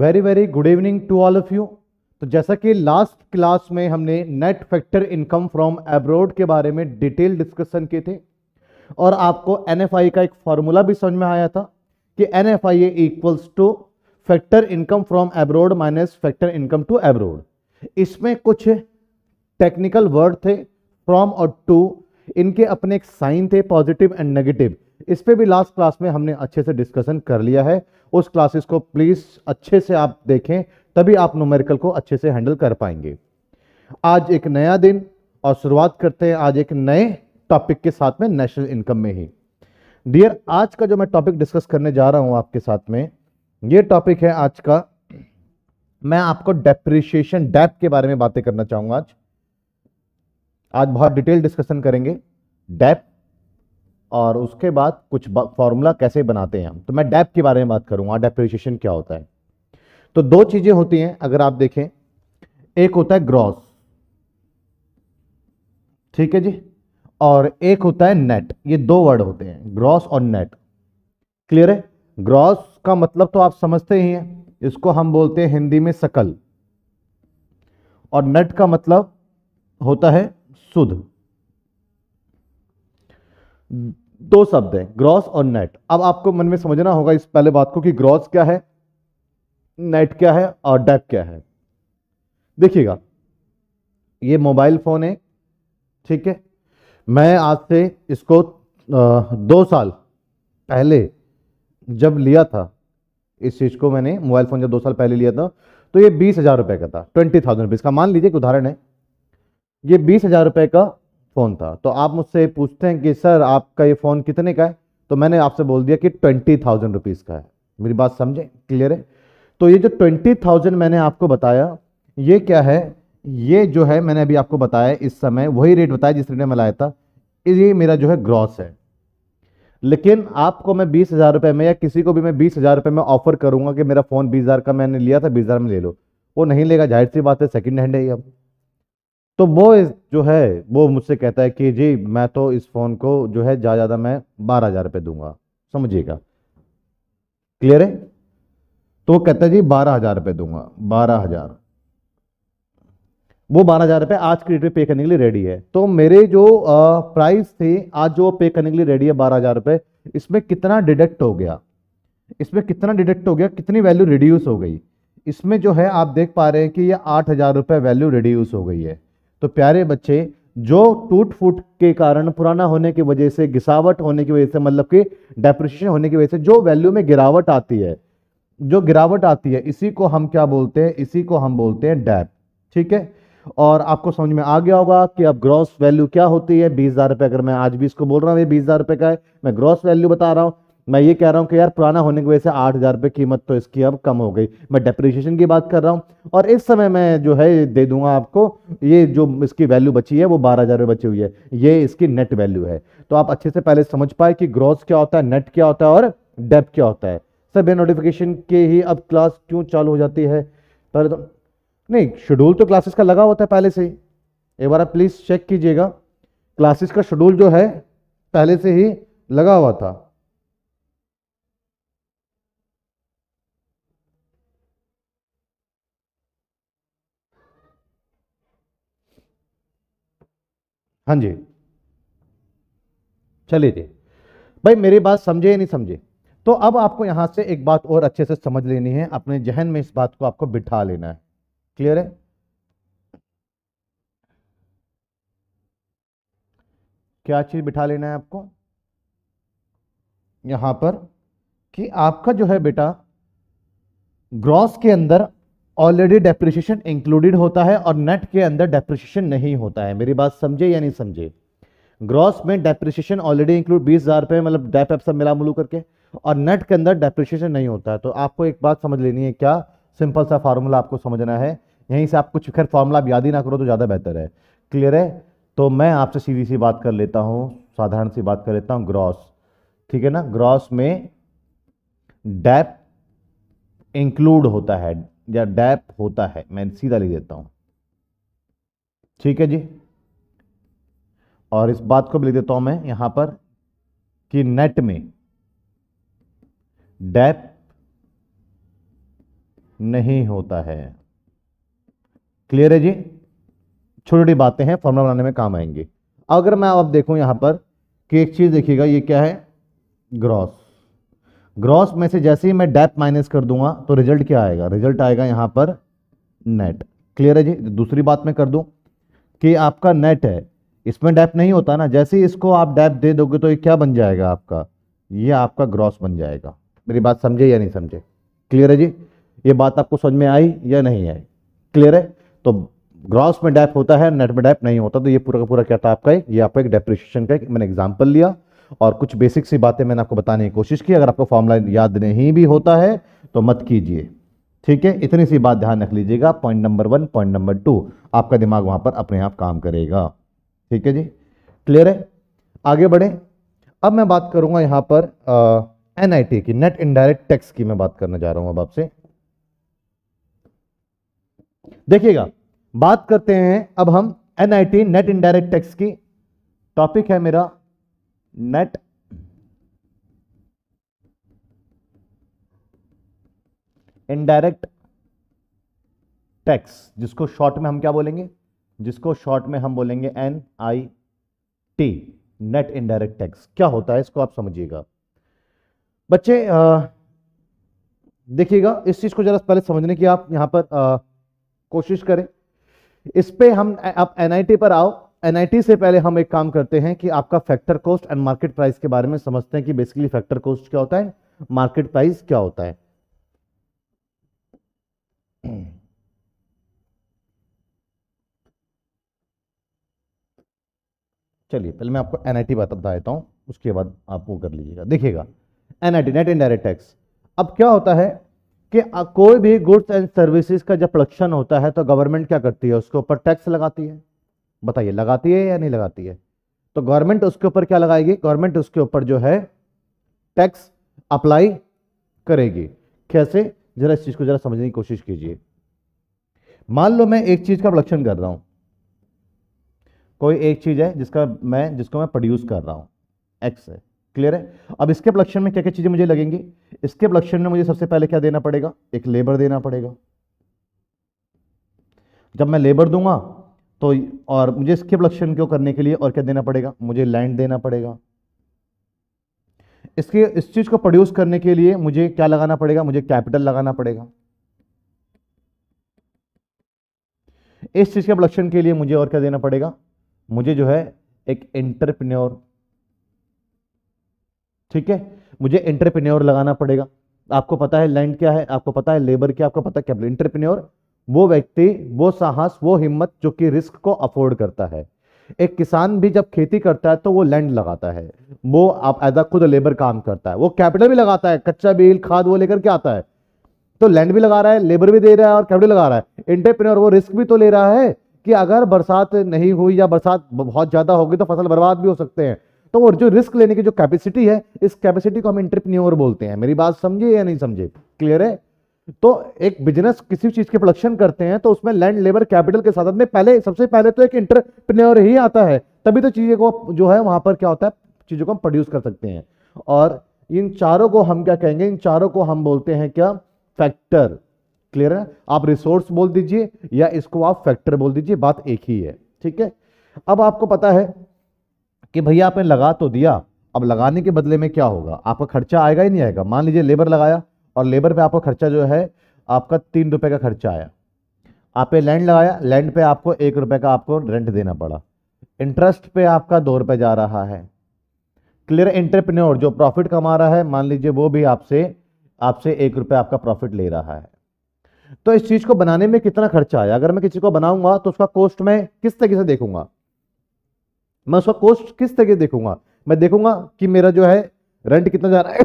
very very good evening to all of you तो जैसा कि लास्ट क्लास में हमने net factor income from abroad के बारे में डिटेल डिस्कशन किए थे और आपको एन का एक फॉर्मूला भी समझ में आया था कि N F I equals to factor income from abroad minus factor income to abroad इसमें कुछ टेक्निकल वर्ड थे फ्रॉम और टू इनके अपने एक साइन थे पॉजिटिव एंड नेगेटिव इस पर भी लास्ट क्लास में हमने अच्छे से डिस्कशन कर लिया है उस क्लासेस को प्लीज़ अच्छे से आप देखें तभी आप नोमेरिकल को अच्छे से हैंडल कर पाएंगे आज एक नया दिन और शुरुआत करते हैं आज एक नए टॉपिक के साथ में नेशनल इनकम में ही डियर आज का जो मैं टॉपिक डिस्कस करने जा रहा हूं आपके साथ में ये टॉपिक है आज का मैं आपको डेप्रिशिएशन डेप के बारे में बातें करना चाहूंगा आज आज बहुत डिटेल डिस्कशन करेंगे डेप और उसके बाद कुछ फार्मूला कैसे बनाते हैं हम तो मैं डैप के बारे में बात करूंगा डेप्रिशिएशन क्या होता है तो दो चीजें होती हैं अगर आप देखें एक होता है ग्रॉस ठीक है जी और एक होता है नेट ये दो वर्ड होते हैं ग्रॉस और नेट क्लियर है ग्रॉस का मतलब तो आप समझते ही हैं इसको हम बोलते हैं हिंदी में सकल और नेट का मतलब होता है सुध दो शब्द हैं ग्रॉस और नेट अब आपको मन में समझना होगा इस पहले बात को कि ग्रॉस क्या है नेट क्या है और डेप क्या है देखिएगा ये मोबाइल फ़ोन है ठीक है मैं आज से इसको दो साल पहले जब लिया था इस चीज़ को मैंने मोबाइल फ़ोन जब दो साल पहले लिया था तो ये बीस हज़ार रुपए का था ट्वेंटी थाउजेंड रुपीज़ का मान लीजिए कि उदाहरण है ये बीस हज़ार रुपये का फ़ोन था तो आप मुझसे पूछते हैं कि सर आपका ये फ़ोन कितने का है तो मैंने आपसे बोल दिया कि ट्वेंटी थाउजेंड रुपीज़ का है मेरी बात समझें क्लियर है तो ये जो ट्वेंटी थाउजेंड मैंने आपको बताया ये क्या है ये जो है मैंने अभी आपको बताया इस समय वही रेट बताया जिस रेट में लाया था ये मेरा जो है ग्रॉस है लेकिन आपको मैं बीस हज़ार रुपये में या किसी को भी मैं बीस हज़ार रुपये में ऑफ़र करूंगा कि मेरा फ़ोन बीस हज़ार का मैंने लिया था बीस हज़ार में ले लो वो नहीं लेगा जाहिर सी बात है सेकंड हैंड है ये अब तो वो जो है वो मुझसे कहता है कि जी मैं तो इस फ़ोन को जो है ज़्यादा ज़्यादा मैं बारह हज़ार रुपये दूंगा समझिएगा क्लियर है तो वो कहता है जी बारह हज़ार रुपये दूंगा बारह हज़ार वो बारह हज़ार रुपये आज की डेट में पे करने के लिए रेडी है तो मेरे जो प्राइस थे आज जो पे करने के लिए रेडी है बारह हज़ार रुपये इसमें कितना डिडक्ट हो गया इसमें कितना डिडक्ट हो गया कितनी वैल्यू रिड्यूस हो गई इसमें जो है आप देख पा रहे हैं कि ये आठ हज़ार रुपये वैल्यू रिड्यूस हो गई है तो प्यारे बच्चे जो टूट फूट के कारण पुराना होने की वजह से घिसावट होने की वजह से मतलब कि डेप्रिशिएशन होने की वजह से जो वैल्यू में गिरावट आती है जो गिरावट आती है इसी को हम क्या बोलते हैं इसी को हम बोलते हैं डैप ठीक है और आपको समझ में आ गया होगा कि अब ग्रॉस वैल्यू क्या होती है बीस हज़ार रुपए अगर मैं आज भी इसको बोल रहा हूँ बीस हज़ार रुपये का है मैं ग्रॉस वैल्यू बता रहा हूँ मैं ये कह रहा हूँ कि यार पुराना होने की वजह से आठ हज़ार रुपये कीमत तो इसकी अब कम हो गई मैं डेप्रिशिएशन की बात कर रहा हूँ और इस समय मैं जो है दे दूंगा आपको ये जो इसकी वैल्यू बची है वो बारह हज़ार रुपये बची हुई है ये इसकी नेट वैल्यू है तो आप अच्छे से पहले समझ पाए कि ग्रॉस क्या होता है नेट क्या होता है और डेप क्या होता है सर बे नोटिफिकेशन के ही अब क्लास क्यों चालू हो जाती है पर तो नहीं शेड्यूल तो क्लासेस का लगा होता है पहले से ही एक बार आप प्लीज़ चेक कीजिएगा क्लासेस का शेड्यूल जो है पहले से ही लगा हुआ था हाँ जी चलिए जी भाई मेरी बात समझे या नहीं समझे तो अब आपको यहां से एक बात और अच्छे से समझ लेनी है अपने जहन में इस बात को आपको बिठा लेना है क्लियर है क्या चीज बिठा लेना है आपको यहां पर कि आपका जो है बेटा ग्रॉस के अंदर ऑलरेडी डेप्रिशिएशन इंक्लूडेड होता है और नेट के अंदर डेप्रिशिएशन नहीं होता है मेरी बात समझे या नहीं समझे ग्रॉस में डेप्रिशिएशन ऑलरेडी इंक्लूड बीस हज़ार रुपये मतलब डेप एप सब मिला मुलू करके और नेट के अंदर डेप्रिशिएशन नहीं होता है तो आपको एक बात समझ लेनी है क्या सिंपल सा फार्मूला आपको समझना है यहीं से आप कुछ खैर फार्मूला आप याद ही ना करो तो ज़्यादा बेहतर है क्लियर है तो मैं आपसे सीधी सी बात कर लेता हूँ साधारण सी बात कर लेता हूँ ग्रॉस ठीक है ना ग्रॉस में डेप इंक्लूड होता है या डैप होता है मैं सीधा लिख देता हूं ठीक है जी और इस बात को भी लिख देता हूं मैं यहां पर कि नेट में डैप नहीं होता है क्लियर है जी छोटी छोटी बातें हैं फॉर्मूला बनाने में काम आएंगे अगर मैं अब देखूं यहां पर कि एक चीज़ देखिएगा ये क्या है ग्रॉस ग्रॉस में से जैसे ही मैं डेप माइनस कर दूंगा तो रिजल्ट क्या आएगा रिजल्ट आएगा यहाँ पर नेट क्लियर है जी दूसरी बात मैं कर दूँ कि आपका नेट है इसमें डेप नहीं होता ना जैसे ही इसको आप डेप दे दोगे तो ये क्या बन जाएगा आपका ये आपका ग्रॉस बन जाएगा मेरी बात समझे या नहीं समझे क्लियर है जी ये बात आपको समझ में आई या नहीं आई क्लियर है तो ग्रॉस में डैप होता है नेट में डैप नहीं होता तो ये पूरा का पूरा क्या था आपका एक ये आपका एक डेप्रिशिएशन का एक मैंने एग्जाम्पल लिया और कुछ बेसिक सी बातें मैंने आपको बताने की कोशिश की अगर आपको फॉर्मूला याद नहीं भी होता है तो मत कीजिए ठीक है इतनी सी बात ध्यान रख लीजिएगा point number one point number two आपका दिमाग वहां पर अपने आप काम करेगा ठीक है जी क्लियर है आगे बढ़े अब मैं बात करूंगा यहां पर एन की नेट इनडायरेक्ट टैक्स की मैं बात करने जा रहा हूं अब आपसे देखिएगा बात करते हैं अब हम एन नेट इनडायरेक्ट टैक्स की टॉपिक है मेरा नट इनडायरेक्ट टैक्स जिसको शॉर्ट में हम क्या बोलेंगे जिसको शॉर्ट में हम बोलेंगे N I T net indirect tax क्या होता है इसको आप समझिएगा बच्चे देखिएगा इस चीज को जरा पहले समझने की आप यहां पर आ, कोशिश करें इस पे हम आप एनआईटी पर आओ एनआईटी से पहले हम एक काम करते हैं कि आपका factor cost and market price के बारे में समझते हैं कि बेसिकली फैक्टर कॉस्ट क्या होता है मार्केट प्राइस क्या होता है चलिए पहले मैं आपको एनआईटी बात बता देता हूं उसके बाद आप वो कर लीजिएगा देखिएगा एनआईटी नेट इनडायरेक्ट टैक्स अब क्या होता है कि कोई भी गुड्स एंड सर्विसेज का जब प्रोडक्शन होता है तो गवर्नमेंट क्या करती है उसके ऊपर टैक्स लगाती है बताइए लगाती है या नहीं लगाती है तो गवर्नमेंट उसके ऊपर क्या लगाएगी गवर्नमेंट उसके ऊपर जो है टैक्स अप्लाई करेगी कैसे जरा इस चीज को जरा समझने की कोशिश कीजिए मान लो मैं एक चीज का प्रोडक्शन कर रहा हूं कोई एक चीज है जिसका मैं जिसको मैं प्रोड्यूस कर रहा हूं एक्स है क्लियर है अब इसके प्रोडक्शन में क्या क्या चीजें मुझे लगेंगी इसके प्रोडक्शन में मुझे सबसे पहले क्या देना पड़ेगा एक लेबर देना पड़ेगा जब मैं लेबर दूंगा तो और मुझे स्किप लक्षण क्यों करने के लिए और क्या देना पड़ेगा मुझे लैंड देना पड़ेगा इसके इस चीज़ को प्रोड्यूस करने के लिए मुझे क्या लगाना पड़ेगा मुझे कैपिटल लगाना पड़ेगा इस चीज़ के प्रोडक्शन के लिए मुझे और क्या देना पड़ेगा मुझे जो है एक एंटरप्रेन्योर ठीक है मुझे एंटरप्रेन्योर लगाना पड़ेगा आपको पता है लैंड क्या है आपको पता है लेबर क्या आपको पता है कैपिटल इंटरप्रेन्योर वो व्यक्ति वो साहस वो हिम्मत जो कि रिस्क को अफोर्ड करता है एक किसान भी जब खेती करता है तो वो लैंड लगाता है वो आप एज अ खुद लेबर काम करता है वो कैपिटल भी लगाता है कच्चा बिल खाद वो लेकर के आता है तो लैंड भी लगा रहा है लेबर भी दे रहा है और कैपिटल लगा रहा है इंटरप्रेन्योर वो रिस्क भी तो ले रहा है कि अगर बरसात नहीं हुई या बरसात बहुत ज़्यादा होगी तो फसल बर्बाद भी हो सकते हैं तो वो जो रिस्क लेने की जो कैपेसिटी है इस कैपेसिटी को हम इंटरप्रेन्योर बोलते हैं मेरी बात समझे या नहीं समझे क्लियर है तो एक बिजनेस किसी चीज के प्रोडक्शन करते हैं तो उसमें लैंड लेबर कैपिटल के साथ में पहले सबसे पहले तो एक इंटरप्रेन्योर ही आता है तभी तो चीज़ें को जो है वहां पर क्या होता है चीज़ों को हम प्रोड्यूस कर सकते हैं और इन चारों को हम क्या कहेंगे इन चारों को हम बोलते हैं क्या फैक्टर क्लियर है आप रिसोर्स बोल दीजिए या इसको आप फैक्टर बोल दीजिए बात एक ही है ठीक है अब आपको पता है कि भैया आपने लगा तो दिया अब लगाने के बदले में क्या होगा आपका खर्चा आएगा ही नहीं आएगा मान लीजिए लेबर लगाया और लेबर पे आपका खर्चा जो है आपका तीन रुपये का खर्चा आया आप लैंड लगाया लैंड पे आपको एक रुपये का आपको रेंट देना पड़ा इंटरेस्ट पे आपका दो रुपये जा रहा है क्लियर इंटरप्रेन्योर जो प्रॉफिट कमा रहा है मान लीजिए वो भी आपसे आपसे एक रुपये आपका प्रॉफिट ले रहा है तो इस चीज़ को बनाने में कितना खर्चा आया अगर मैं किसी को बनाऊंगा तो उसका कॉस्ट मैं किस तरीके से देखूंगा मैं उसका कॉस्ट किस तरीके से देखूंगा मैं देखूंगा कि मेरा जो है रेंट कितना जा रहा है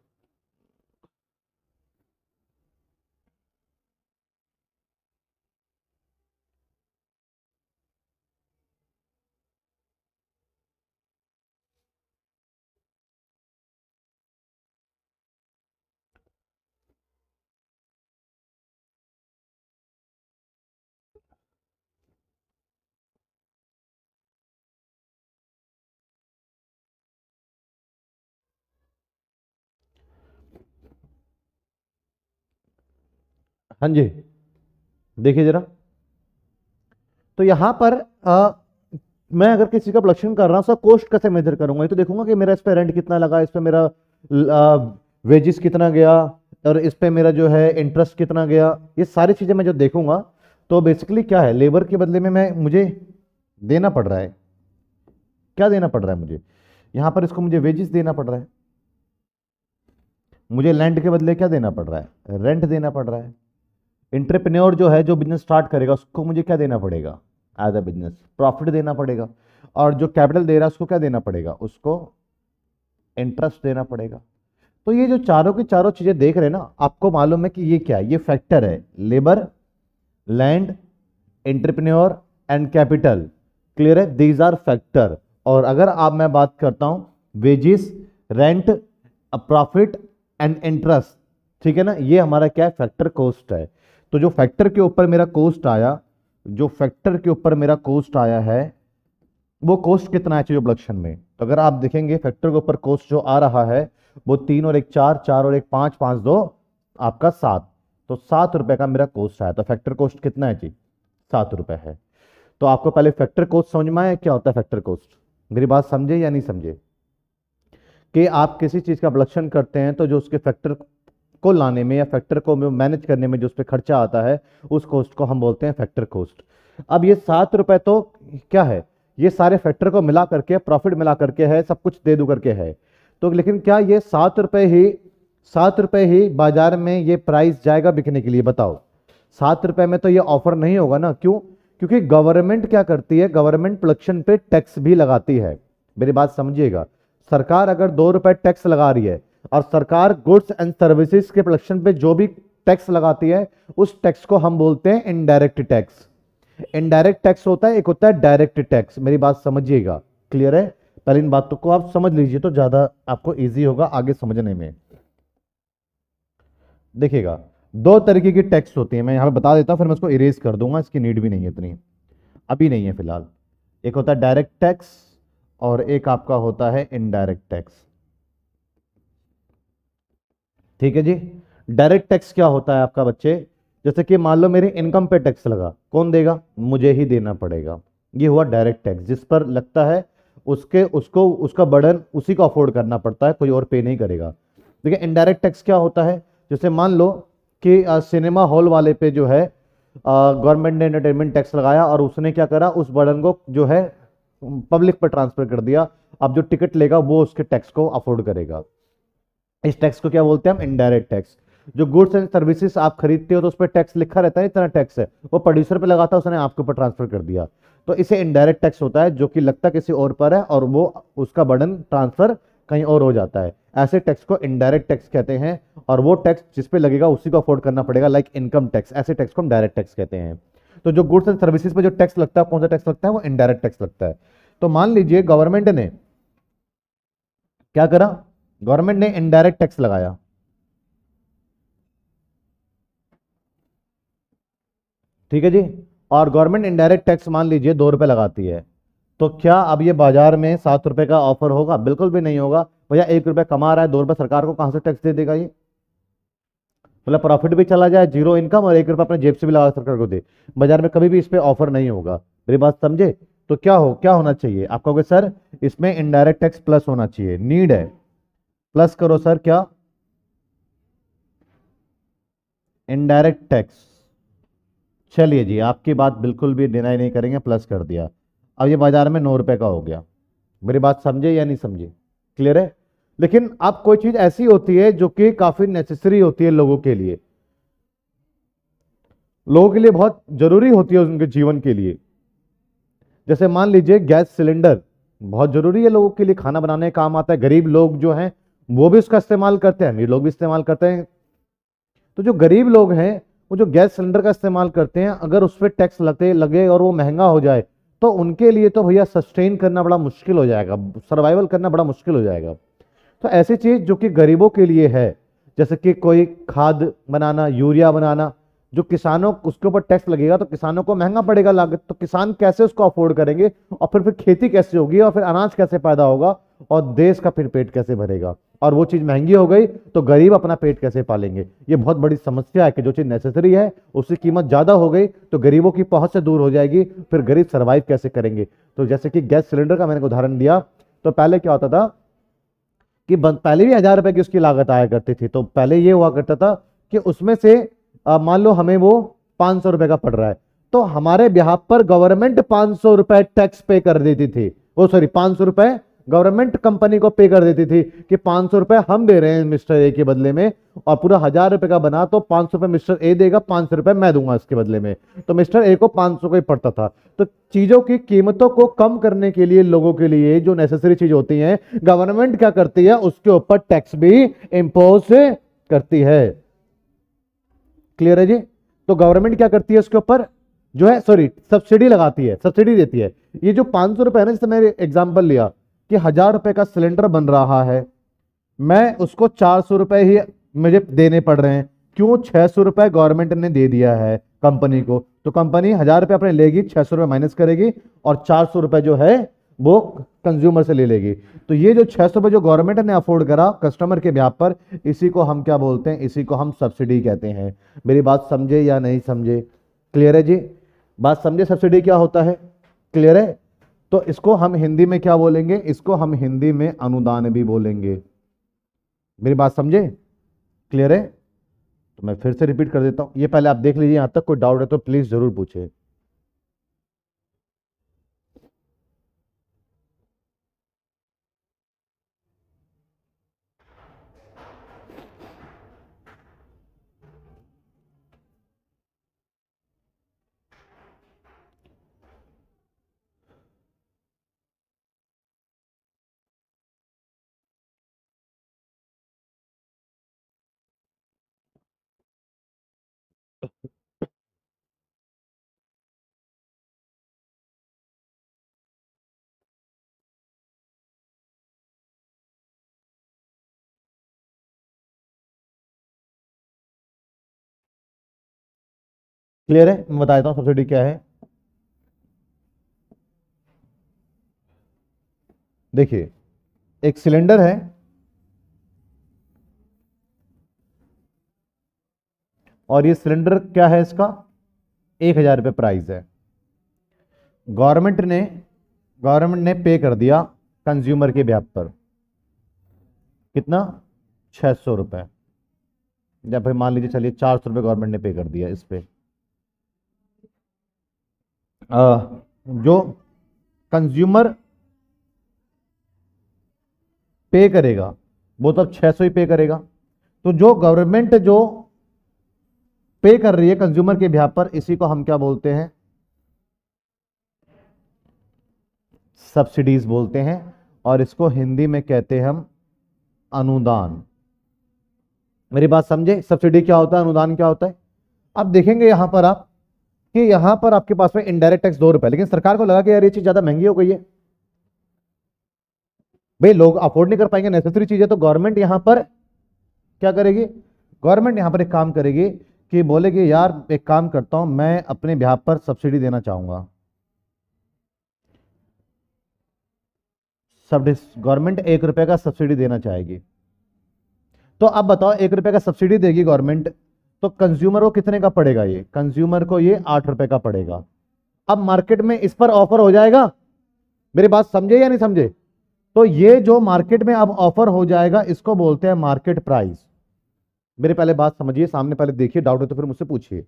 हाँ जी देखिए जरा तो यहां पर आ, मैं अगर किसी का प्रोडक्शन कर रहा हूं सर कोस्ट कैसे मेजर करूंगा तो देखूंगा कि मेरा इस पर रेंट कितना लगा इस पर मेरा वेजिस कितना गया और इस पर मेरा जो है इंटरेस्ट कितना गया ये सारी चीज़ें मैं जो देखूंगा तो बेसिकली क्या है लेबर के बदले में मैं मुझे देना पड़ रहा है क्या देना पड़ रहा है मुझे यहाँ पर इसको मुझे वेजिस देना पड़ रहा है मुझे लैंड के बदले क्या देना पड़ रहा है रेंट देना पड़ रहा है इंटरप्रेन्योर जो है जो बिजनेस स्टार्ट करेगा उसको मुझे क्या देना पड़ेगा एज अ बिजनेस प्रॉफिट देना पड़ेगा और जो कैपिटल दे रहा है उसको क्या देना पड़ेगा उसको इंटरेस्ट देना पड़ेगा तो ये जो चारों की चारों चीज़ें देख रहे हैं ना आपको मालूम है कि ये क्या है ये फैक्टर है labour land entrepreneur and capital clear है दीज आर फैक्टर और अगर आप मैं बात करता हूं wages rent profit and interest ठीक है ना ये हमारा क्या है फैक्टर कॉस्ट है तो जो फैक्टर के ऊपर मेरा कोस्ट आया जो फैक्टर के ऊपर मेरा कोस्ट आया है वो कोस्ट कितना है चीज प्रोडक्शन में तो अगर आप देखेंगे फैक्टर के ऊपर कोस्ट जो आ रहा है वो तीन और एक चार चार और एक पांच पांच दो आपका सात तो सात रुपए का मेरा कोस्ट आया तो फैक्टर कोस्ट कितना है जी सात रुपए है तो आपको पहले फैक्टर कोस्ट समझ में आया क्या होता है फैक्टर कोस्ट मेरी बात समझे या नहीं समझे कि आप किसी चीज़ का प्रोडक्शन करते हैं तो जो उसके फैक्टर को लाने में या फैक्टर को मैनेज करने में जो उस पर खर्चा आता है उस कॉस्ट को हम बोलते हैं फैक्टर कॉस्ट अब ये सात रुपए तो क्या है ये सारे फैक्टर को मिला करके प्रॉफिट मिला करके है सब कुछ दे दू करके है तो लेकिन क्या ये सात रुपये ही सात रुपये ही बाजार में ये प्राइस जाएगा बिकने के लिए बताओ सात रुपए में तो ये ऑफर नहीं होगा ना क्यों क्योंकि गवर्नमेंट क्या करती है गवर्नमेंट प्रोडक्शन पे टैक्स भी लगाती है मेरी बात समझिएगा सरकार अगर दो रुपए टैक्स लगा रही है और सरकार गुड्स एंड सर्विसेज के प्रोडक्शन पे जो भी टैक्स लगाती है उस टैक्स को हम बोलते हैं इनडायरेक्ट टैक्स इनडायरेक्ट टैक्स होता है एक होता है डायरेक्ट टैक्स मेरी बात समझिएगा क्लियर है पहले इन बातों को आप समझ लीजिए तो ज्यादा आपको ईजी होगा आगे समझने में देखिएगा दो तरीके की टैक्स होती है मैं यहां पर बता देता हूं फिर मैं उसको इरेज कर दूंगा इसकी नीड भी नहीं है इतनी अभी नहीं है फिलहाल एक होता है डायरेक्ट टैक्स और एक आपका होता है इनडायरेक्ट टैक्स ठीक है जी डायरेक्ट टैक्स क्या होता है आपका बच्चे जैसे कि मान लो मेरे इनकम पे टैक्स लगा कौन देगा मुझे ही देना पड़ेगा ये हुआ डायरेक्ट टैक्स जिस पर लगता है उसके उसको उसका बर्डन उसी को अफोर्ड करना पड़ता है कोई और पे नहीं करेगा देखिए इनडायरेक्ट टैक्स क्या होता है जैसे मान लो कि आ, सिनेमा हॉल वाले पे जो है गवर्नमेंट ने एंटरटेनमेंट टैक्स लगाया और उसने क्या करा उस बर्डन को जो है पब्लिक पर ट्रांसफर कर दिया अब जो टिकट लेगा वो उसके टैक्स को अफोर्ड करेगा इस टैक्स को क्या बोलते हैं हम इनडायरेक्ट टैक्स जो गुड्स एंड सर्विसेज आप खरीदते हो तो उस पर टैक्स लिखा रहता है इतना टैक्स है वो प्रोड्यूसर पे लगाता है उसने आपके ऊपर ट्रांसफर कर दिया तो इसे इनडायरेक्ट टैक्स होता है जो कि लगता किसी और पर है और वो उसका बर्डन ट्रांसफर कहीं और हो जाता है ऐसे टैक्स को इनडायरेक्ट टैक्स कहते हैं और वो टैक्स जिस पे लगेगा उसी को अफोर्ड करना पड़ेगा लाइक इनकम टैक्स ऐसे टैक्स को हम डायरेक्ट टैक्स कहते हैं तो जो गुड्स एंड सर्विसेज पर जो टैक्स लगता है कौन सा टैक्स लगता है वो इनडायरेक्ट टैक्स लगता है तो मान लीजिए गवर्नमेंट ने क्या करा गवर्नमेंट ने इनडायरेक्ट टैक्स लगाया ठीक है जी और गवर्नमेंट इनडायरेक्ट टैक्स मान लीजिए दो रुपए लगाती है तो क्या अब ये बाजार में सात रुपए का ऑफर होगा बिल्कुल भी नहीं होगा भैया एक रुपए कमा रहा है दो रुपए सरकार को कहां से टैक्स दे देगा ये मतलब प्रॉफिट भी चला जाए जीरो इनकम और एक रुपए अपने जेब से भी लगा सरकार को दे बाजार में कभी भी इस पर ऑफर नहीं होगा मेरी बात समझे तो क्या हो क्या होना चाहिए आप कहोगे सर इसमें इनडायरेक्ट टैक्स प्लस होना चाहिए नीड है प्लस करो सर क्या इनडायरेक्ट टैक्स चलिए जी आपकी बात बिल्कुल भी डिनाई नहीं करेंगे प्लस कर दिया अब ये बाजार में नौ रुपए का हो गया मेरी बात समझे या नहीं समझे क्लियर है लेकिन अब कोई चीज ऐसी होती है जो कि काफी नेसेसरी होती है लोगों के लिए लोगों के लिए बहुत जरूरी होती है उनके जीवन के लिए जैसे मान लीजिए गैस सिलेंडर बहुत जरूरी है लोगों के लिए खाना बनाने का काम आता है गरीब लोग जो हैं वो भी उसका इस्तेमाल करते हैं अमीर लोग भी इस्तेमाल करते हैं तो जो गरीब लोग हैं वो जो गैस सिलेंडर का इस्तेमाल करते हैं अगर उस पर टैक्स लगते लगे और वो महंगा हो जाए तो उनके लिए तो भैया सस्टेन करना बड़ा मुश्किल हो जाएगा सर्वाइवल करना बड़ा मुश्किल हो जाएगा तो ऐसी चीज़ जो कि गरीबों के लिए है जैसे कि कोई खाद बनाना यूरिया बनाना जो किसानों उसके ऊपर टैक्स लगेगा तो किसानों को महंगा पड़ेगा लागत तो किसान कैसे उसको अफोर्ड करेंगे और फिर फिर खेती कैसे होगी और फिर अनाज कैसे पैदा होगा और देश का फिर पेट कैसे भरेगा और वो चीज़ महंगी हो गई तो गरीब अपना पेट कैसे पालेंगे ये बहुत बड़ी समस्या है कि जो चीज़ नेसेसरी है उसकी कीमत ज़्यादा हो गई तो गरीबों की पहुंच से दूर हो जाएगी फिर गरीब सर्वाइव कैसे करेंगे तो जैसे कि गैस सिलेंडर का मैंने उदाहरण दिया तो पहले क्या होता था कि पहले भी हज़ार रुपए की उसकी लागत आया करती थी तो पहले ये हुआ करता था कि उसमें से मान लो हमें वो पांच रुपए का पड़ रहा है तो हमारे बिहार पर गवर्नमेंट पांच रुपए टैक्स पे कर देती थी वो सॉरी पांच रुपए गवर्नमेंट कंपनी को पे कर देती थी कि पांच सौ रुपए हम दे रहे हैं मिस्टर ए के बदले में और पूरा हजार रुपए का बना तो पांच सौ रुपए मिस्टर ए देगा पांच सौ रुपए मैं दूंगा इसके बदले में तो मिस्टर ए को पांच सौ का ही पड़ता था तो चीजों की कीमतों को कम करने के लिए लोगों के लिए जो नेसेसरी चीज होती है गवर्नमेंट क्या करती है उसके ऊपर टैक्स भी इंपोज करती है क्लियर है जी तो गवर्नमेंट क्या करती है उसके ऊपर जो है सॉरी सब्सिडी लगाती है सब्सिडी देती है ये जो पांच सौ रुपए है ना जिससे मैंने एग्जाम्पल लिया कि हज़ार रुपए का सिलेंडर बन रहा है मैं उसको चार सौ रुपए ही मुझे देने पड़ रहे हैं क्यों छह सौ रुपये गवर्नमेंट ने दे दिया है कंपनी को तो कंपनी हज़ार रुपए अपने लेगी छह सौ रुपए माइनस करेगी और चार सौ रुपए जो है वो कंज्यूमर से ले लेगी तो ये जो छह सौ रुपए जो गवर्नमेंट ने अफोर्ड करा कस्टमर के ब्याप पर इसी को हम क्या बोलते हैं इसी को हम सब्सिडी कहते हैं मेरी बात समझे या नहीं समझे क्लियर है जी बात समझे सब्सिडी क्या होता है क्लियर है तो इसको हम हिंदी में क्या बोलेंगे इसको हम हिंदी में अनुदान भी बोलेंगे मेरी बात समझे क्लियर है तो मैं फिर से रिपीट कर देता हूँ ये पहले आप देख लीजिए यहाँ तक कोई डाउट है तो प्लीज़ ज़रूर पूछें क्लियर है मैं बता देता हूं सब्सिडी क्या है देखिए एक सिलेंडर है और ये सिलेंडर क्या है इसका एक हजार रुपये प्राइस है गवर्नमेंट ने गवर्नमेंट ने पे कर दिया कंज्यूमर के ब्याप पर कितना छः सौ रुपये या फिर मान लीजिए चलिए चार सौ रुपये गवर्नमेंट ने पे कर दिया इस पर जो कंज्यूमर पे करेगा वो तो तब सौ ही पे करेगा तो जो गवर्नमेंट जो पे कर रही है कंज्यूमर के ब्याह पर इसी को हम क्या बोलते हैं सब्सिडीज बोलते हैं और इसको हिंदी में कहते हैं हम अनुदान मेरी बात समझे सब्सिडी क्या होता है अनुदान क्या होता है अब देखेंगे यहां पर आप कि यहां पर आपके पास में इनडायरेक्ट टैक्स दो रुपए लेकिन सरकार को लगा कि यार ये चीज ज्यादा महंगी हो गई है भाई लोग अफोर्ड नहीं कर पाएंगे नेसेसरी चीज है तो गवर्नमेंट यहां पर क्या करेगी गवर्नमेंट यहां पर एक काम करेगी कि बोलेगी यार एक काम करता हूं मैं अपने ब्याह पर सब्सिडी देना चाहूंगा गवर्नमेंट एक रुपए का सब्सिडी देना चाहेगी तो अब बताओ एक रुपए का सब्सिडी देगी गवर्नमेंट तो कंज्यूमर को कितने का पड़ेगा ये कंज्यूमर को ये आठ रुपए का पड़ेगा अब मार्केट में इस पर ऑफर हो जाएगा मेरी बात समझे या नहीं समझे तो ये जो मार्केट में अब ऑफर हो जाएगा इसको बोलते हैं मार्केट प्राइस मेरे पहले बात समझिए सामने पहले देखिए डाउट है तो फिर मुझसे पूछिए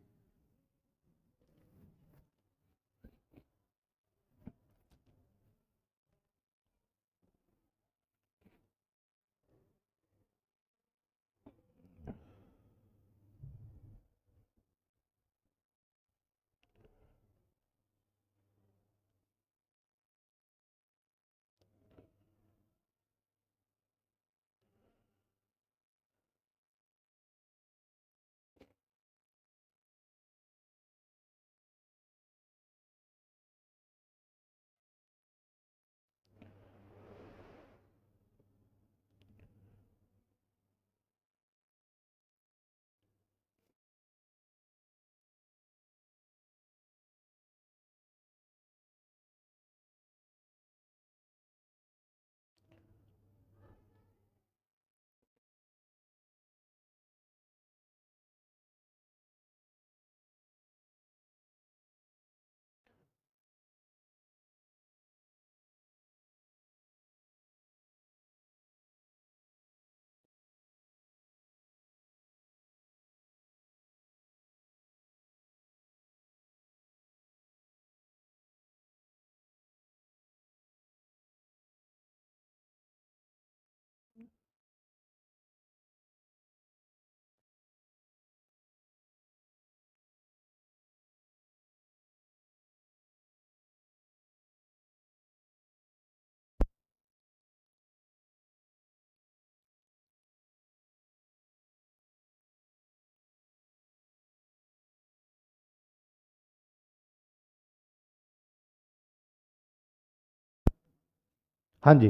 हाँ जी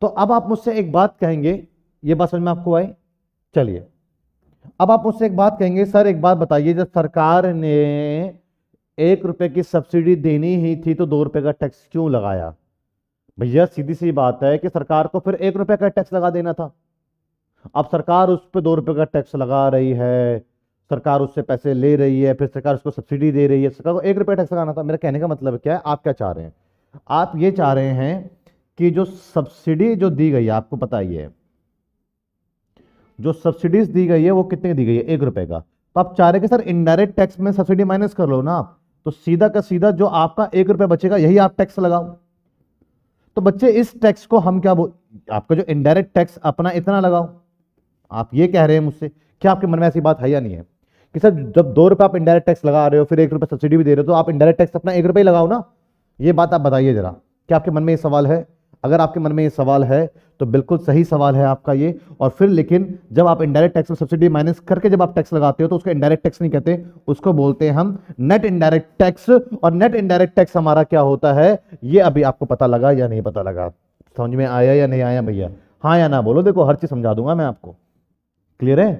तो अब आप मुझसे एक बात कहेंगे ये बात समझ में आपको आई चलिए अब आप मुझसे एक बात कहेंगे सर एक बात बताइए जब सरकार ने एक रुपए की सब्सिडी देनी ही थी तो दो रुपए का टैक्स क्यों लगाया भैया सीधी सी बात है कि सरकार को फिर एक रुपए का टैक्स लगा देना था अब सरकार उस पर दो रुपए का टैक्स लगा रही है सरकार उससे पैसे ले रही है फिर सरकार उसको सब्सिडी दे रही है सरकार को एक रुपये टैक्स लगाना था मेरा कहने का मतलब क्या है आप क्या चाह रहे हैं आप ये चाह रहे हैं कि जो सब्सिडी जो दी गई है आपको पता ही है जो सब्सिडीज दी गई है वो कितने दी गई है एक रुपए का तो आप चाह रहे कि सर इनडायरेक्ट टैक्स में सब्सिडी माइनस कर लो ना आप तो सीधा का सीधा जो आपका एक रुपए बचेगा यही आप टैक्स लगाओ तो बच्चे इस टैक्स को हम क्या बोल आपका जो इनडायरेक्ट टैक्स अपना इतना लगाओ आप ये कह रहे हैं मुझसे क्या आपके मन में ऐसी बात है या नहीं है कि सर जब दो रुपए आप इनडायरेक्ट टैक्स लगा रहे हो फिर एक रुपये सब्सिडी भी दे रहे हो तो आप इनडायरेक्ट टैक्स अपना एक रुपए लगाओ ना ये बात आप बताइए जरा क्या आपके मन में ये सवाल है अगर आपके मन में ये सवाल है तो बिल्कुल सही सवाल है आपका ये और फिर लेकिन जब आप इंडायरेक्ट टैक्स में सब्सिडी माइनस करके जब आप टैक्स लगाते हो तो उसको इंडायरेक्ट टैक्स नहीं कहते उसको बोलते हैं हम नेट इंडायरेक्ट टैक्स और नेट इंडायरेक्ट टैक्स हमारा क्या होता है ये अभी आपको पता लगा या नहीं पता लगा समझ में आया या नहीं आया भैया हाँ या ना बोलो देखो हर चीज समझा दूंगा मैं आपको क्लियर है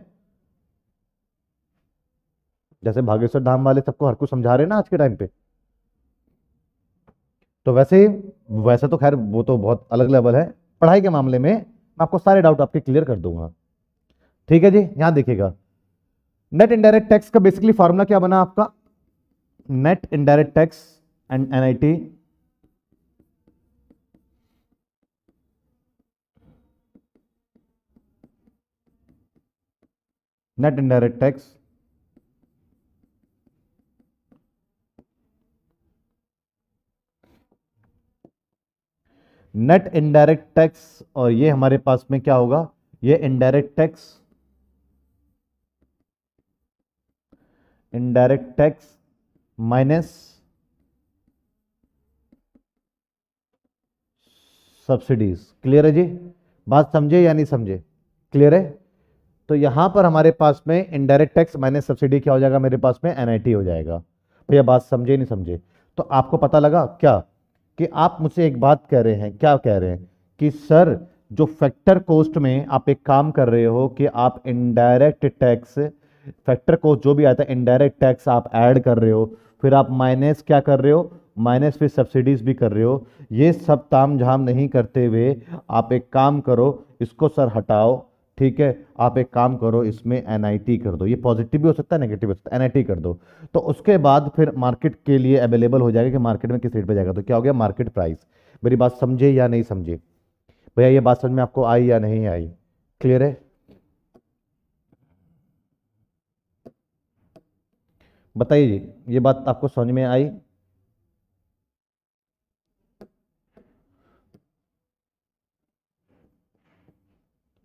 जैसे भागेश्वर धाम वाले सबको हर कुछ समझा रहे ना आज के टाइम पे तो वैसे वैसे तो खैर वो तो बहुत अलग लेवल है पढ़ाई के मामले में मैं आपको सारे डाउट आपके क्लियर कर दूंगा ठीक है जी यहां देखिएगा नेट इनडायरेक्ट टैक्स का बेसिकली फॉर्मूला क्या बना आपका net indirect tax and NIT net indirect tax net indirect tax और ये हमारे पास में क्या होगा ये indirect tax indirect tax minus subsidies clear है जी बात समझे या नहीं समझे क्लियर है तो यहां पर हमारे पास में इनडायरेक्ट टैक्स माइनस सब्सिडी क्या हो जाएगा मेरे पास में एनआईटी हो जाएगा भैया बात समझे नहीं समझे तो आपको पता लगा क्या कि आप मुझसे एक बात कह रहे हैं क्या कह रहे हैं कि सर जो फैक्टर कोस्ट में आप एक काम कर रहे हो कि आप इनडायरेक्ट टैक्स फैक्टर कोस्ट जो भी आता है इनडायरेक्ट टैक्स आप ऐड कर रहे हो फिर आप माइनस क्या कर रहे हो माइनस फिर सब्सिडीज भी कर रहे हो ये सब ताम झाम नहीं करते हुए आप एक काम करो इसको सर हटाओ ठीक है आप एक काम करो इसमें एनआईटी कर दो ये पॉजिटिव भी हो सकता है नेगेटिव हो सकता है एनआईटी कर दो तो उसके बाद फिर मार्केट के लिए अवेलेबल हो जाएगा कि मार्केट में किस रेट पर जाएगा तो क्या हो गया मार्केट प्राइस मेरी बात समझे या नहीं समझे भैया ये बात समझ में आपको आई या नहीं आई क्लियर है बताइए जी ये बात आपको समझ में आई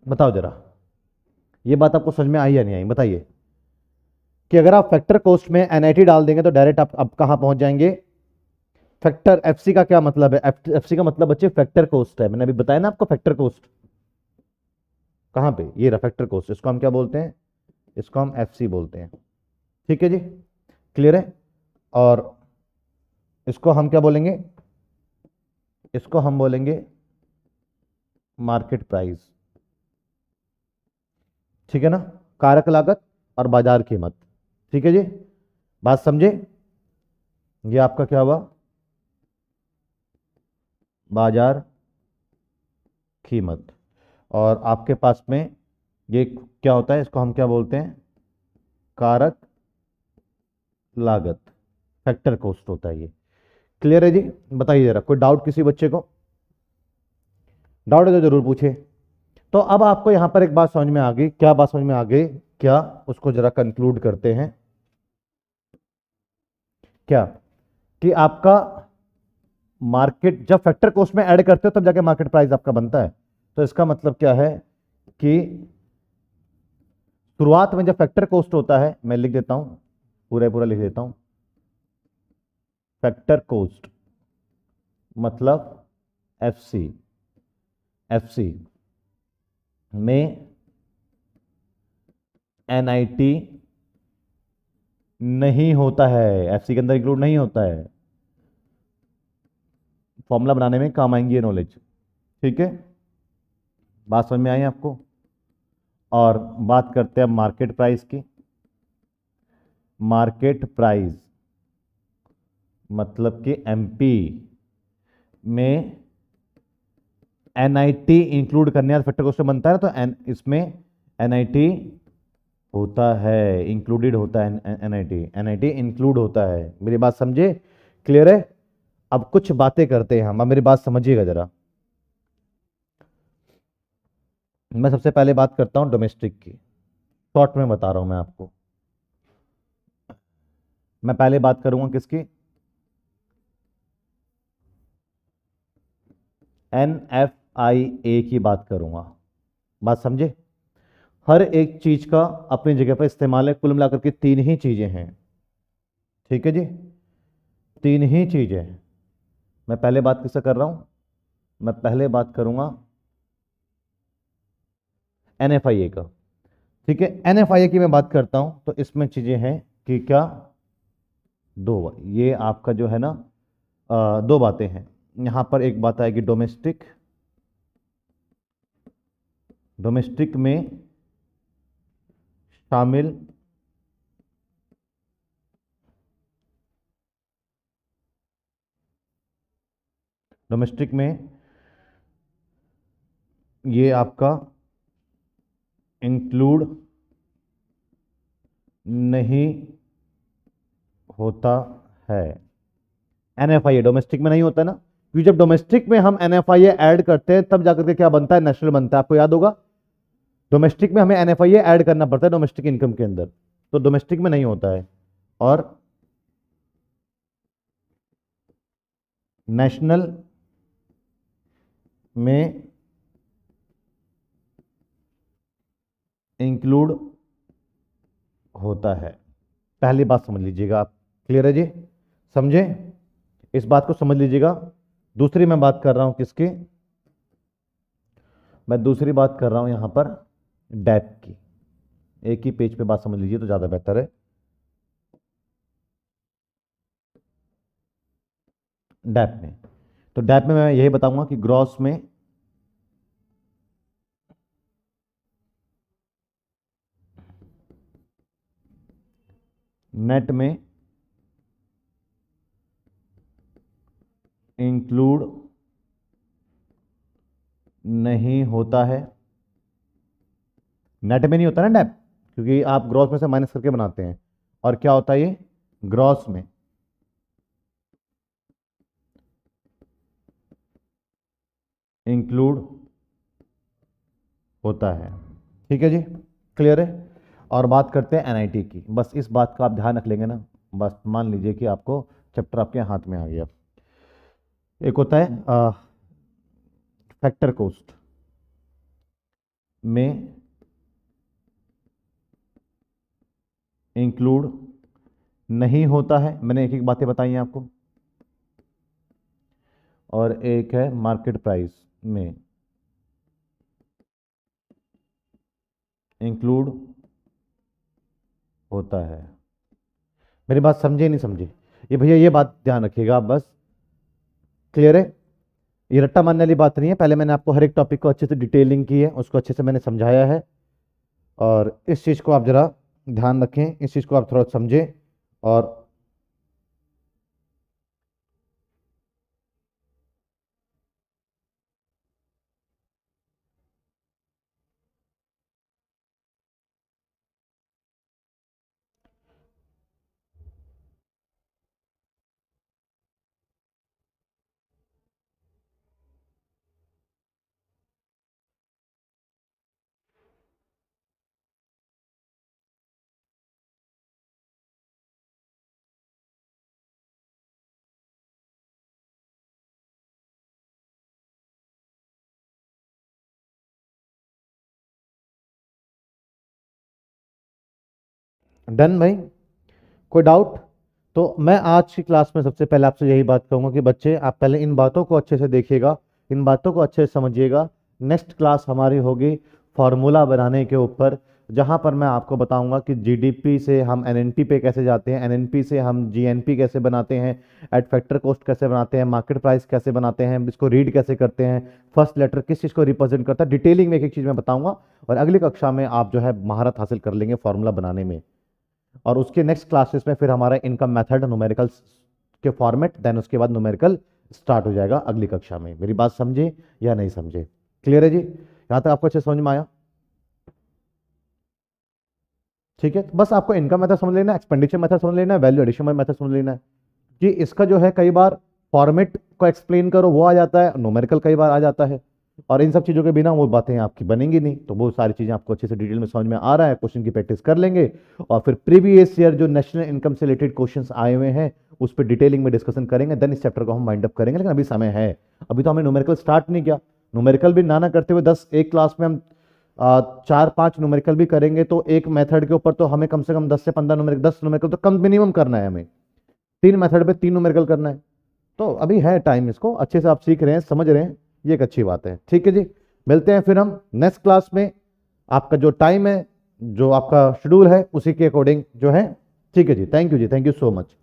बताओ जरा ये बात आपको समझ में आई या नहीं आई बताइए कि अगर आप फैक्टर कोस्ट में एनआईटी डाल देंगे तो डायरेक्ट आप अब कहाँ पहुंच जाएंगे फैक्टर एफसी का क्या मतलब है एफसी का मतलब बच्चे फैक्टर कोस्ट है मैंने अभी बताया ना आपको फैक्टर कोस्ट कहाँ पे ये रहा फैक्टर कोस्ट इसको हम क्या बोलते हैं इसको हम एफसी बोलते हैं ठीक है जी क्लियर है और इसको हम क्या बोलेंगे इसको हम बोलेंगे मार्केट प्राइस ठीक है ना कारक लागत और बाजार कीमत ठीक है जी बात समझे ये आपका क्या हुआ बाजार कीमत और आपके पास में ये क्या होता है इसको हम क्या बोलते हैं कारक लागत फैक्टर कोस्ट होता है ये क्लियर है जी बताइए जरा कोई डाउट किसी बच्चे को डाउट है तो जरूर पूछे तो अब आपको यहां पर एक बात समझ में आ गई क्या बात समझ में आ गई क्या उसको जरा कंक्लूड करते हैं क्या कि आपका मार्केट जब फैक्टर कोस्ट में ऐड करते हो तब जाके मार्केट प्राइस आपका बनता है तो इसका मतलब क्या है कि शुरुआत में जब फैक्टर कोस्ट होता है मैं लिख देता हूं पूरा पूरा लिख देता हूं फैक्टर कोस्ट मतलब एफ सी एफ सी में एनआईटी नहीं होता है एफसी के अंदर इंक्लूड नहीं होता है फॉर्मूला बनाने में काम आएंगी ये नॉलेज ठीक है बात समझ में आई आपको और बात करते हैं मार्केट प्राइस की मार्केट प्राइस मतलब कि एमपी में एन आई टी इंक्लूड करने का फैक्टर क्वेश्चन बनता है तो एन इसमें एन आई टी होता है इंक्लूडेड होता है N I T N I T include होता है मेरी बात समझे क्लियर है अब कुछ बातें करते हैं हम अब मेरी बात समझिएगा जरा मैं सबसे पहले बात करता हूं डोमेस्टिक की शॉर्ट में बता रहा हूं मैं आपको मैं पहले बात करूंगा किसकी एन एफ आई ए की बात करूंगा बात समझे हर एक चीज़ का अपनी जगह पर इस्तेमाल है कुल मिलाकर के तीन ही चीज़ें हैं ठीक है जी तीन ही चीज़ें मैं पहले बात किससे कर रहा हूं मैं पहले बात करूंगा एन एफ आई ए का ठीक है एन एफ आई ए की मैं बात करता हूं तो इसमें चीज़ें हैं कि क्या दो ये आपका जो है ना आ, दो बातें हैं यहां पर एक बात आएगी डोमेस्टिक डोमेस्टिक में शामिल डोमेस्टिक में ये आपका इंक्लूड नहीं होता है N F I A domestic में नहीं होता ना क्योंकि जब डोमेस्टिक में हम N F I A add करते हैं तब जाकर के क्या बनता है नेशनल बनता है आपको याद होगा डोमेस्टिक में हमें एन एफ आई ऐड करना पड़ता है डोमेस्टिक इनकम के अंदर तो डोमेस्टिक में नहीं होता है और नेशनल में इंक्लूड होता है पहली बात समझ लीजिएगा आप क्लियर है जी समझे इस बात को समझ लीजिएगा दूसरी मैं बात कर रहा हूं किसकी मैं दूसरी बात कर रहा हूं यहां पर डैप की एक ही पेज पे बात समझ लीजिए तो ज़्यादा बेहतर है डैप में तो डैप में मैं यही बताऊंगा कि ग्रॉस में नेट में इंक्लूड नहीं होता है नेट में नहीं होता ना डेप क्योंकि आप ग्रॉस में से माइनस करके बनाते हैं और क्या होता है ये ग्रॉस में इंक्लूड होता है ठीक है जी क्लियर है और बात करते हैं एनआईटी की बस इस बात का आप ध्यान रख लेंगे ना बस मान लीजिए कि आपको चैप्टर आपके हाथ में आ गया एक होता है आ, फैक्टर कोस्ट में इंक्लूड नहीं होता है मैंने एक एक बातें बताई हैं आपको और एक है मार्केट प्राइस में इंक्लूड होता है मेरी बात समझे नहीं समझे ये भैया ये बात ध्यान रखिएगा आप बस क्लियर है ये रट्टा मानने वाली बात नहीं है पहले मैंने आपको हर एक टॉपिक को अच्छे से डिटेलिंग की है उसको अच्छे से मैंने समझाया है और इस चीज़ को आप ज़रा ध्यान रखें इस चीज़ को आप थोड़ा समझें और डन भाई कोई डाउट तो मैं आज की क्लास में सबसे पहले आपसे यही बात कहूँगा कि बच्चे आप पहले इन बातों को अच्छे से देखिएगा इन बातों को अच्छे से समझिएगा नेक्स्ट क्लास हमारी होगी फार्मूला बनाने के ऊपर जहाँ पर मैं आपको बताऊँगा कि जीडीपी से हम एनएनपी पे कैसे जाते हैं एनएनपी से हम जीएनपी कैसे बनाते हैं एट फैक्टर कॉस्ट कैसे बनाते हैं मार्केट प्राइस कैसे बनाते हैं इसको रीड कैसे करते हैं फर्स्ट लेटर किस चीज़ को रिप्रेजेंट करता है डिटेलिंग में एक एक चीज़ मैं बताऊँगा और अगली कक्षा में आप जो है महारत हासिल कर लेंगे फार्मूला बनाने में और उसके नेक्स्ट क्लासेस में फिर हमारा इनकम मेथड न्यूमेरिकल के फॉर्मेट देन उसके बाद न्यूमेरिकल स्टार्ट हो जाएगा अगली कक्षा में मेरी बात समझे या नहीं समझे क्लियर है जी यहाँ तक आपको अच्छे समझ में आया ठीक है बस आपको इनकम मेथड समझ लेना एक्सपेंडिचर मेथड समझ लेना वैल्यू एडिशन मेथड समझ लेना है कि इसका जो है कई बार फॉर्मेट को एक्सप्लेन करो वो आ जाता है नोमेरिकल कई बार आ जाता है और इन सब चीज़ों के बिना वो बातें आपकी बनेंगी नहीं तो वो सारी चीज़ें आपको अच्छे से डिटेल में समझ में आ रहा है क्वेश्चन की प्रैक्टिस कर लेंगे और फिर प्रीवियस ईयर जो नेशनल इनकम से रिलेटेड क्वेश्चन आए हुए हैं उस पर डिटेलिंग में डिस्कशन करेंगे देन इस चैप्टर को हम माइंड अप करेंगे लेकिन अभी समय है अभी तो हमने नोमेरिकल स्टार्ट नहीं किया नोमेरिकल भी नाना करते हुए दस एक क्लास में हम चार पांच न्यूमेरिकल भी करेंगे तो एक मेथड के ऊपर तो हमें कम से कम दस से पंद्रह नोमेरिकल दस नोमेरिकल तो कम मिनिमम करना है हमें तीन मेथड पे तीन नोमेरिकल करना है तो अभी है टाइम इसको अच्छे से आप सीख रहे हैं समझ रहे हैं ये एक अच्छी बात है ठीक है जी मिलते हैं फिर हम नेक्स्ट क्लास में आपका जो टाइम है जो आपका शेड्यूल है उसी के अकॉर्डिंग जो है ठीक है जी थैंक यू जी थैंक यू सो मच